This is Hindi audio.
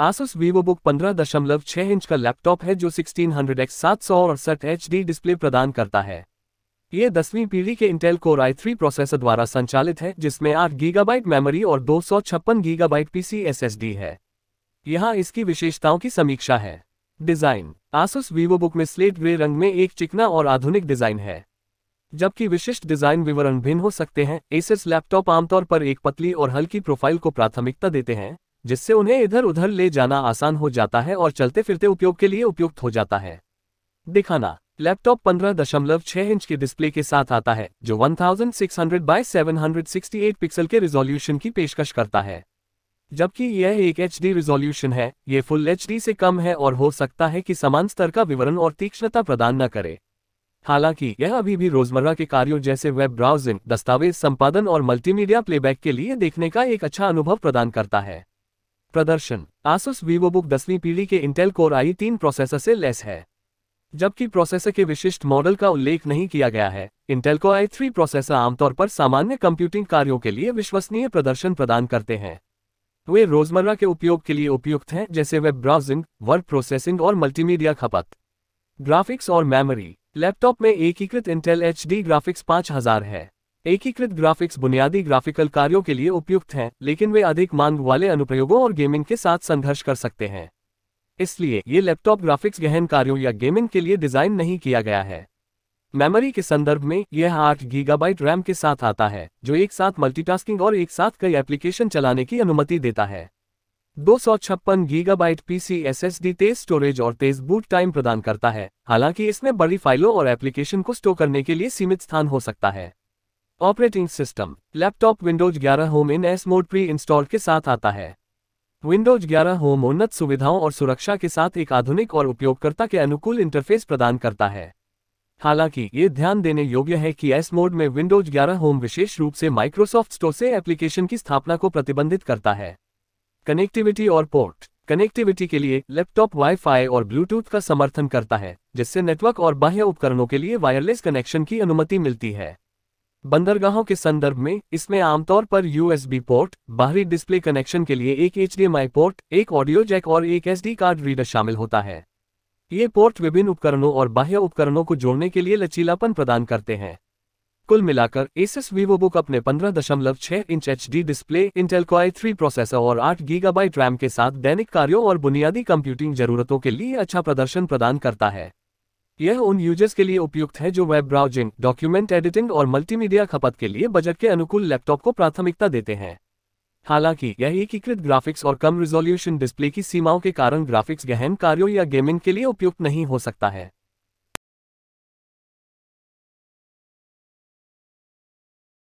आसुस दशमलव 15.6 इंच का लैपटॉप है जो 1600x 700 और सठ एच डिस्प्ले प्रदान करता है ये दसवीं पीढ़ी के इंटेल कोर i3 प्रोसेसर द्वारा संचालित है जिसमें आठ गीगाबाइट मेमोरी और दो सौ छप्पन गीगाबाइट पीसी डी है यहाँ इसकी विशेषताओं की समीक्षा है डिजाइन आसुस वीवोबुक में स्लेट ग्रे रंग में एक चिकना और आधुनिक डिजाइन है जबकि विशिष्ट डिजाइन विवरण भिन्न हो सकते हैं एसेस लैपटॉप आमतौर पर एक पतली और हल्की प्रोफाइल को प्राथमिकता देते हैं जिससे उन्हें इधर उधर ले जाना आसान हो जाता है और चलते फिरते उपयोग के लिए उपयुक्त हो जाता है दिखाना लैपटॉप 15.6 इंच के डिस्प्ले के साथ आता है जो 1600 बाय 768 पिक्सल के रिजोल्यूशन की पेशकश करता है जबकि यह एक एच डी रिजोल्यूशन है ये फुल एच से कम है और हो सकता है कि समान स्तर का विवरण और तीक्ष्णता प्रदान न करे हालांकि यह अभी भी रोजमर्रा के कार्यों जैसे वेब ब्राउजिंग दस्तावेज संपादन और मल्टीमीडिया प्लेबैक के लिए देखने का एक अच्छा अनुभव प्रदान करता है प्रदर्शन वीवो वीवोबुक दसवीं पीढ़ी के इंटेल कोर आई तीन प्रोसेसर से लेस है जबकि प्रोसेसर के विशिष्ट मॉडल का उल्लेख नहीं किया गया है इंटेल को आई थ्री प्रोसेसर आमतौर पर सामान्य कंप्यूटिंग कार्यों के लिए विश्वसनीय प्रदर्शन प्रदान करते हैं वे रोजमर्रा के उपयोग के लिए उपयुक्त हैं जैसे वेब ब्राउजिंग वर्ड प्रोसेसिंग और मल्टीमीडिया खपत ग्राफिक्स और मेमोरी लैपटॉप में एकीकृत इंटेल एच ग्राफिक्स 5000 है एकीकृत ग्राफिक्स बुनियादी ग्राफिकल कार्यों के लिए उपयुक्त हैं लेकिन वे अधिक मांग वाले अनुप्रयोगों और गेमिंग के साथ संघर्ष कर सकते हैं इसलिए ये लैपटॉप ग्राफिक्स गहन कार्यों या गेमिंग के लिए डिजाइन नहीं किया गया है मेमोरी के संदर्भ में यह आठ गीगाबाइट रैम के साथ आता है जो एक साथ मल्टीटास्किंग और एक साथ कई एप्लीकेशन चलाने की अनुमति देता है दो सौ छप्पन गीगाबाइट पीसी एसएसडी तेज स्टोरेज और तेज बूट टाइम प्रदान करता है हालांकि इसमें बड़ी फाइलों और एप्लीकेशन को स्टोर करने के लिए सीमित स्थान हो सकता है operating system laptop Windows 11 home in S mode preinstall के साथ आता है विंडोज 11 होम उन्नत सुविधाओं और सुरक्षा के साथ एक आधुनिक और उपयोगकर्ता के अनुकूल इंटरफेस प्रदान करता है हालांकि ये ध्यान देने योग्य है कि एस मोड में विंडोज 11 होम विशेष रूप से माइक्रोसॉफ्ट स्टोर से एप्लीकेशन की स्थापना को प्रतिबंधित करता है कनेक्टिविटी और पोर्ट कनेक्टिविटी के लिए लैपटॉप वाईफाई और ब्लूटूथ का समर्थन करता है जिससे नेटवर्क और बाह्य उपकरणों के लिए वायरलेस कनेक्शन की अनुमति मिलती है बंदरगाहों के संदर्भ में इसमें आमतौर पर यूएसबी पोर्ट बाहरी डिस्प्ले कनेक्शन के लिए एक एचडीएमआई पोर्ट एक ऑडियो जैक और एक एसडी कार्ड रीडर शामिल होता है ये पोर्ट विभिन्न उपकरणों और बाह्य उपकरणों को जोड़ने के लिए लचीलापन प्रदान करते हैं कुल मिलाकर एसएस बुक अपने 15.6 इंच एच डिस्प्ले इंटेल क्वाई 3 प्रोसेसर और 8 गीगाबाइट रैम के साथ दैनिक कार्यों और बुनियादी कंप्यूटिंग जरूरतों के लिए अच्छा प्रदर्शन प्रदान करता है यह उन यूजर्स के लिए उपयुक्त है जो वेब ब्राउजिंग डॉक्यूमेंट एडिटिंग और मल्टीमीडिया खपत के लिए बजट के अनुकूल लैपटॉप को प्राथमिकता देते हैं हालांकि यह एकीकृत ग्राफिक्स और कम रिजोल्यूशन डिस्प्ले की सीमाओं के कारण ग्राफिक्स गहन कार्यों या गेमिंग के लिए उपयुक्त नहीं हो सकता है